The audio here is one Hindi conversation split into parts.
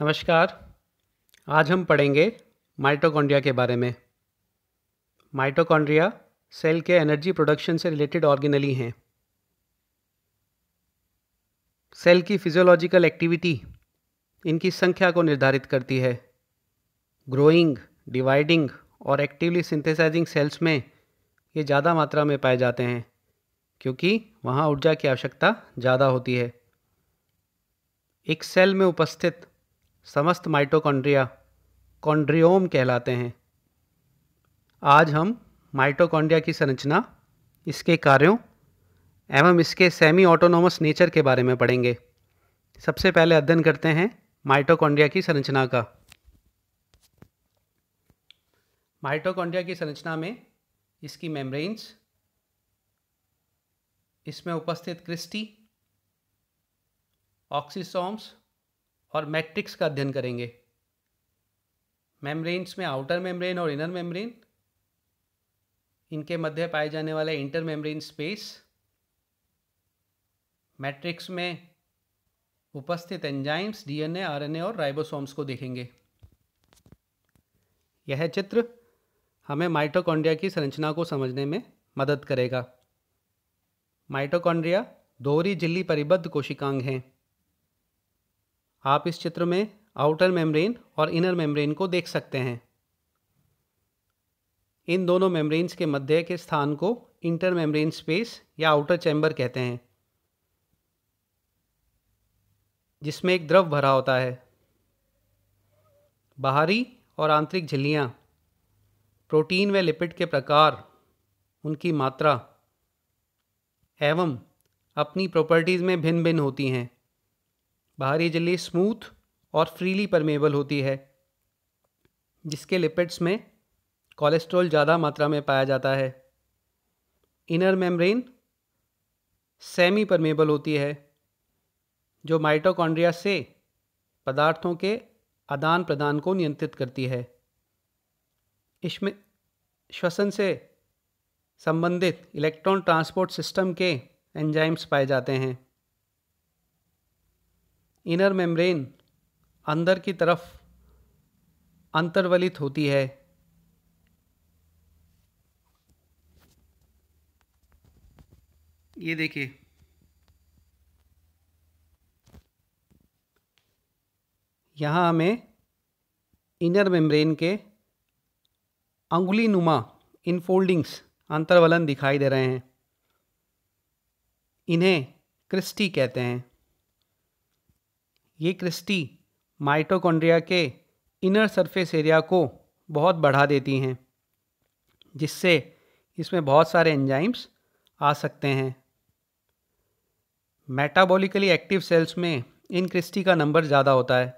नमस्कार आज हम पढ़ेंगे माइटोकॉन्ड्रिया के बारे में माइटोकॉन्ड्रिया सेल के एनर्जी प्रोडक्शन से रिलेटेड ऑर्गेनली हैं सेल की फिजियोलॉजिकल एक्टिविटी इनकी संख्या को निर्धारित करती है ग्रोइंग डिवाइडिंग और एक्टिवली सिंथेसाइजिंग सेल्स में ये ज़्यादा मात्रा में पाए जाते हैं क्योंकि वहाँ ऊर्जा की आवश्यकता ज़्यादा होती है एक सेल में उपस्थित समस्त माइटोकॉन्ड्रिया कॉन्ड्रियोम कहलाते हैं आज हम माइटोकॉन्ड्रिया की संरचना इसके कार्यों एवं इसके सेमी ऑटोनोमस नेचर के बारे में पढ़ेंगे सबसे पहले अध्ययन करते हैं माइटोकॉन्ड्रिया की संरचना का माइटोकॉन्ड्रिया की संरचना में इसकी मेम्ब्रेन्स इसमें उपस्थित क्रिस्टी ऑक्सीसोम्स और मैट्रिक्स का अध्ययन करेंगे मेम्ब्रेन्स में आउटर मेम्ब्रेन और इनर मेम्ब्रेन इनके मध्य पाए जाने वाले इंटर मेम्ब्रेन स्पेस मैट्रिक्स में उपस्थित एंजाइम्स डीएनए आरएनए और राइबोसोम्स को देखेंगे यह चित्र हमें माइटोकॉन्ड्रिया की संरचना को समझने में मदद करेगा माइटोकॉन्ड्रिया दोहरी झिल्ली परिबद्ध कोशिकांग हैं आप इस चित्र में आउटर मेम्ब्रेन और इनर मेम्ब्रेन को देख सकते हैं इन दोनों मेम्ब्रेन्स के मध्य के स्थान को इंटर मेम्ब्रेन स्पेस या आउटर चैम्बर कहते हैं जिसमें एक द्रव भरा होता है बाहरी और आंतरिक झिल्लियाँ प्रोटीन व लिपिड के प्रकार उनकी मात्रा एवं अपनी प्रॉपर्टीज़ में भिन्न भिन्न होती हैं बाहरी जली स्मूथ और फ्रीली परमेबल होती है जिसके लिपिड्स में कोलेस्ट्रॉल ज़्यादा मात्रा में पाया जाता है इनर मेम्ब्रेन सेमी परमेबल होती है जो माइटोकॉन्ड्रिया से पदार्थों के आदान प्रदान को नियंत्रित करती है इसमें श्वसन से संबंधित इलेक्ट्रॉन ट्रांसपोर्ट सिस्टम के एंजाइम्स पाए जाते हैं इनर मेम्ब्रेन अंदर की तरफ अंतर्वलित होती है ये देखिए यहाँ हमें इनर मेम्ब्रेन के अंगुली नुमा इनफोल्डिंग्स अंतर्वलन दिखाई दे रहे हैं इन्हें क्रिस्टी कहते हैं ये क्रिस्टी माइटोकॉन्ड्रिया के इनर सरफेस एरिया को बहुत बढ़ा देती हैं जिससे इसमें बहुत सारे एंजाइम्स आ सकते हैं मेटाबॉलिकली एक्टिव सेल्स में इन क्रिस्टी का नंबर ज़्यादा होता है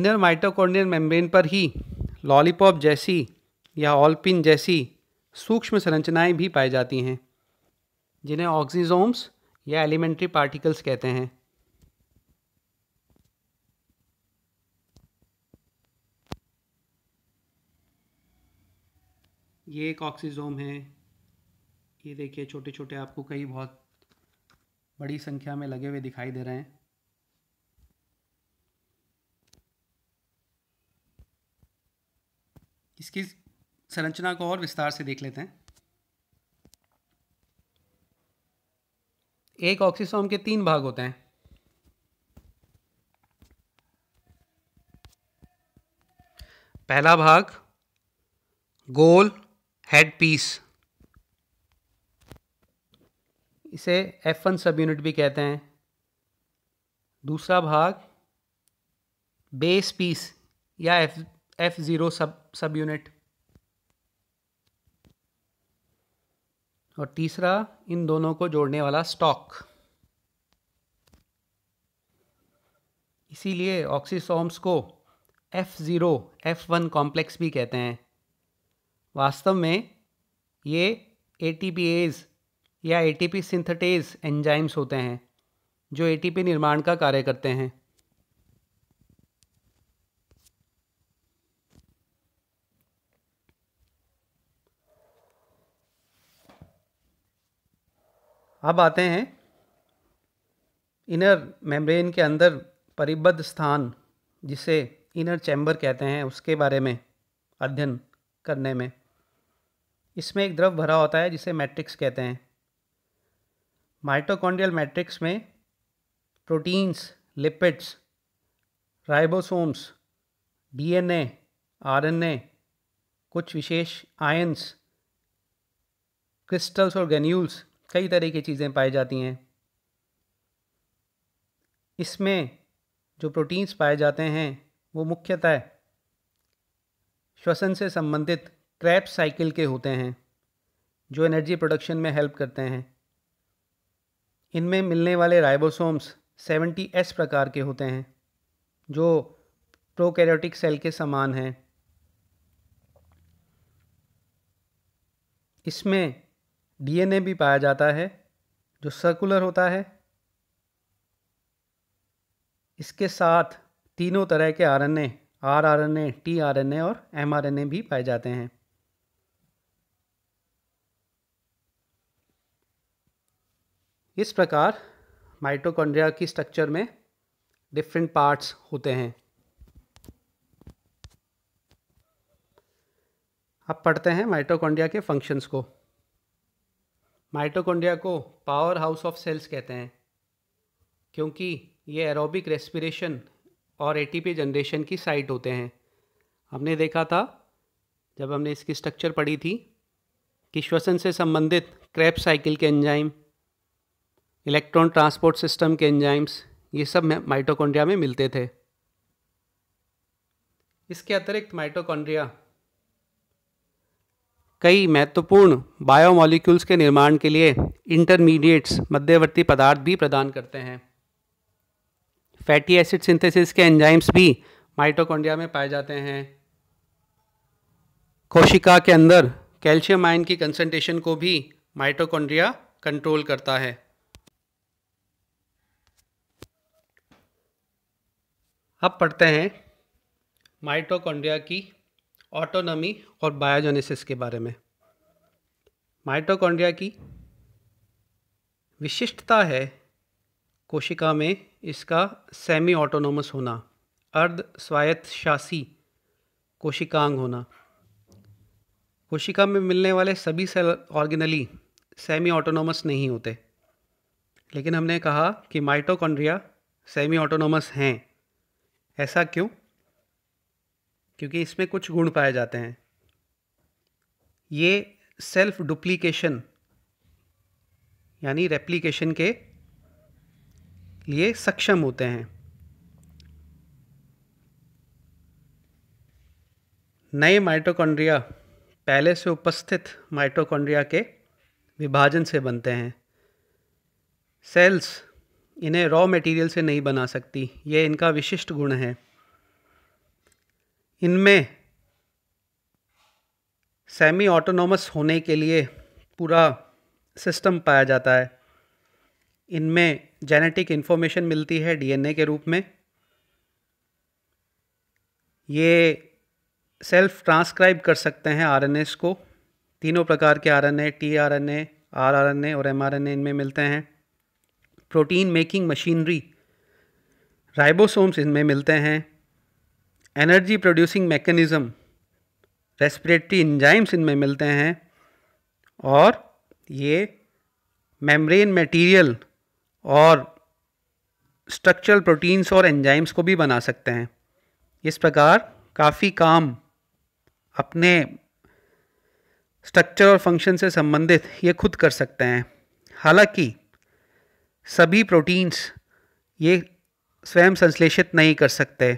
इनर माइटोकॉन्ड्रियल मेम्ब्रेन पर ही लॉलीपॉप जैसी या ऑलपिन जैसी सूक्ष्म संरचनाएं भी पाई जाती हैं जिन्हें ऑक्सीजोम्स या एलिमेंट्री पार्टिकल्स कहते हैं ये एक ऑक्सीजोम है ये देखिए छोटे छोटे आपको कई बहुत बड़ी संख्या में लगे हुए दिखाई दे रहे हैं इसकी संरचना को और विस्तार से देख लेते हैं एक ऑक्सीसोम के तीन भाग होते हैं पहला भाग गोल हेड पीस इसे एफ वन सब यूनिट भी कहते हैं दूसरा भाग बेस पीस या एफ एफ ज़ीरो सब सब यूनिट और तीसरा इन दोनों को जोड़ने वाला स्टॉक इसीलिए ऑक्सीसोम्स को F zero F one complex भी कहते हैं वास्तव में ये ए टी पी एज या A T P synthetase enzymes होते हैं जो ए टी पी निर्माण का कार्य करते हैं अब आते हैं इनर मेम्ब्रेन के अंदर परिबद्ध स्थान जिसे इनर चैम्बर कहते हैं उसके बारे में अध्ययन करने में इसमें एक द्रव भरा होता है जिसे मैट्रिक्स कहते हैं माइटोकॉन्ड्रियल मैट्रिक्स में proteins lipids ribosomes DNA, RNA, कुछ विशेष आयंस क्रिस्टल्स और गैन्यूल्स कई तरह की चीज़ें पाई जाती हैं इसमें जो प्रोटीन्स पाए जाते हैं वो मुख्यतः है। श्वसन से संबंधित क्रैप साइकिल के होते हैं जो एनर्जी प्रोडक्शन में हेल्प करते हैं इनमें मिलने वाले राइबोसोम्स सेवेंटी एस प्रकार के होते हैं जो प्रोकैरियोटिक सेल के समान हैं इसमें डीएनए भी पाया जाता है जो सर्कुलर होता है इसके साथ तीनों तरह के आरएनए आरआरएनए टीआरएनए और एमआरएनए भी पाए जाते हैं इस प्रकार माइटोकॉन्ड्रिया की स्ट्रक्चर में डिफरेंट पार्ट्स होते हैं अब पढ़ते हैं माइटोकॉन्ड्रिया के फंक्शंस को माइटोकॉन्ड्रिया को पावर हाउस ऑफ सेल्स कहते हैं क्योंकि ये एरोबिक रेस्पिरेशन और एटीपी जनरेशन की साइट होते हैं हमने देखा था जब हमने इसकी स्ट्रक्चर पढ़ी थी कि श्वसन से संबंधित क्रैप साइकिल के एंजाइम इलेक्ट्रॉन ट्रांसपोर्ट सिस्टम के एंजाइम्स ये सब माइटोकॉन्ड्रिया में मिलते थे इसके अतिरिक्त माइटोकॉन्ड्रिया कई महत्वपूर्ण बायोमोलिक्यूल्स के निर्माण के लिए इंटरमीडिएट्स मध्यवर्ती पदार्थ भी प्रदान करते हैं फैटी एसिड सिंथेसिस के एंजाइम्स भी माइटोकॉन्ड्रिया में पाए जाते हैं कोशिका के अंदर कैल्शियम आयन की कंसंट्रेशन को भी माइटोकॉन्ड्रिया कंट्रोल करता है अब पढ़ते हैं माइटोकॉन्ड्रिया की ऑटोनॉमी और बायोजेनेसिस के बारे में माइटोकॉन्ड्रिया की विशिष्टता है कोशिका में इसका सेमी ऑटोनोमस होना अर्ध स्वायत्त शासी कोशिकांग होना कोशिका में मिलने वाले सभी सेल ऑर्गेनली सेमी ऑटोनोमस नहीं होते लेकिन हमने कहा कि माइटोकॉन्ड्रिया सेमी ऑटोनोमस हैं ऐसा क्यों क्योंकि इसमें कुछ गुण पाए जाते हैं ये सेल्फ डुप्लीकेशन यानी रेप्लीकेशन के लिए सक्षम होते हैं नए माइटोकॉन्ड्रिया पहले से उपस्थित माइटोकॉन्ड्रिया के विभाजन से बनते हैं सेल्स इन्हें रॉ मटेरियल से नहीं बना सकती ये इनका विशिष्ट गुण है इनमें सेमी ऑटोनोमस होने के लिए पूरा सिस्टम पाया जाता है इनमें जेनेटिक इन्फॉर्मेशन मिलती है डीएनए के रूप में ये सेल्फ ट्रांसक्राइब कर सकते हैं आरएनए को तीनों प्रकार के आरएनए टीआरएनए आरआरएनए और एमआरएनए इनमें मिलते हैं प्रोटीन मेकिंग मशीनरी राइबोसोम्स इनमें मिलते हैं energy producing mechanism respiratory enzymes इनमें मिलते हैं और ये मेम्ब्रेन मटेरियल और स्ट्रक्चरल प्रोटीन्स और एंजाइम्स को भी बना सकते हैं इस प्रकार काफ़ी काम अपने स्ट्रक्चर और फंक्शन से संबंधित ये खुद कर सकते हैं हालांकि सभी प्रोटीन्स ये स्वयं संश्लेषित नहीं कर सकते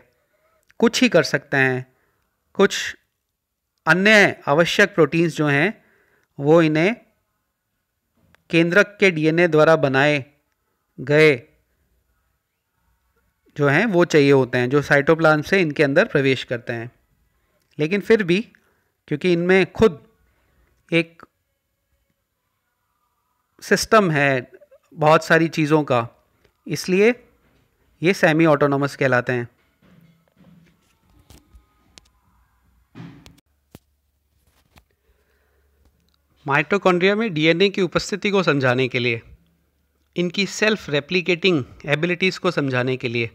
कुछ ही कर सकते हैं कुछ अन्य आवश्यक प्रोटीन्स जो हैं वो इन्हें केंद्रक के डीएनए द्वारा बनाए गए जो हैं वो चाहिए होते हैं जो साइटोप्लाज्म से इनके अंदर प्रवेश करते हैं लेकिन फिर भी क्योंकि इनमें खुद एक सिस्टम है बहुत सारी चीज़ों का इसलिए ये सेमी ऑटोनोमस कहलाते हैं माइटोकॉन्ड्रिया में डीएनए की उपस्थिति को समझाने के लिए इनकी सेल्फ रेप्लिकेटिंग एबिलिटीज़ को समझाने के लिए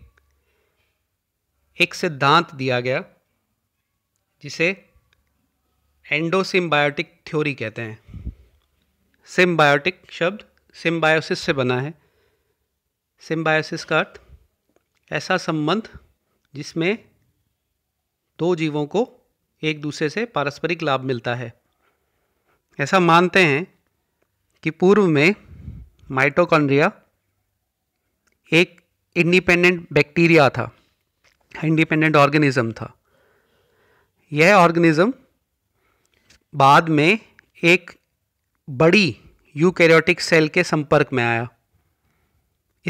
एक सिद्धांत दिया गया जिसे एंडोसिम्बायोटिक थ्योरी कहते हैं सिम्बायोटिक शब्द सिम्बायोसिस से बना है सिम्बायोसिस का अर्थ ऐसा संबंध जिसमें दो जीवों को एक दूसरे से पारस्परिक लाभ मिलता है ऐसा मानते हैं कि पूर्व में माइटोकॉन्ड्रिया एक इंडिपेंडेंट बैक्टीरिया था इंडिपेंडेंट ऑर्गेनिज्म था यह ऑर्गेनिज्म बाद में एक बड़ी यूकैरियोटिक सेल के संपर्क में आया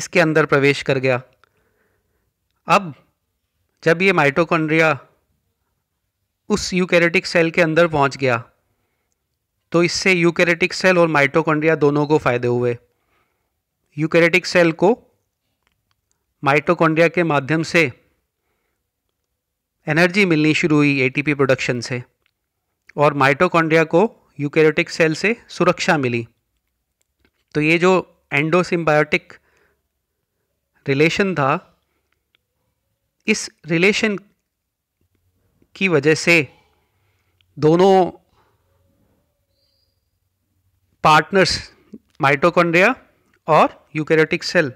इसके अंदर प्रवेश कर गया अब जब ये माइटोकॉन्ड्रिया उस यूकैरियोटिक सेल के अंदर पहुंच गया तो इससे यूकेरेटिक सेल और माइटोकॉन्ड्रिया दोनों को फायदे हुए यूकेरेटिक सेल को माइटोकॉन्ड्रिया के माध्यम से एनर्जी मिलनी शुरू हुई एटीपी प्रोडक्शन से और माइटोकॉन्ड्रिया को यूकेरेटिक सेल से सुरक्षा मिली तो ये जो एंडोसिम्बायोटिक रिलेशन था इस रिलेशन की वजह से दोनों पार्टनर्स माइटोकॉन्ड्रिया और यूकेरियोटिक सेल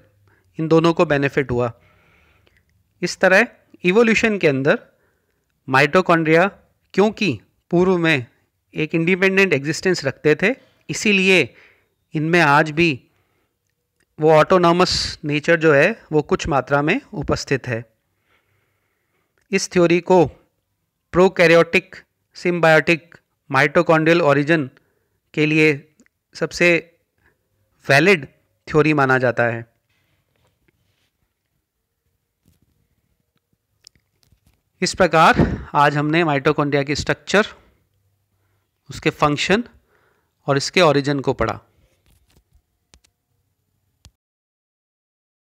इन दोनों को बेनिफिट हुआ इस तरह इवोल्यूशन के अंदर माइटोकॉन्ड्रिया क्योंकि पूर्व में एक इंडिपेंडेंट एग्जिस्टेंस रखते थे इसीलिए इनमें आज भी वो ऑटोनॉमस नेचर जो है वो कुछ मात्रा में उपस्थित है इस थ्योरी को प्रोकैरियोटिक सिम्बायोटिक माइटोकॉन्ड्रियल ओरिजिन के लिए सबसे वैलिड थ्योरी माना जाता है इस प्रकार आज हमने माइटोकॉन्ड्रिया की स्ट्रक्चर उसके फंक्शन और इसके ओरिजिन को पढ़ा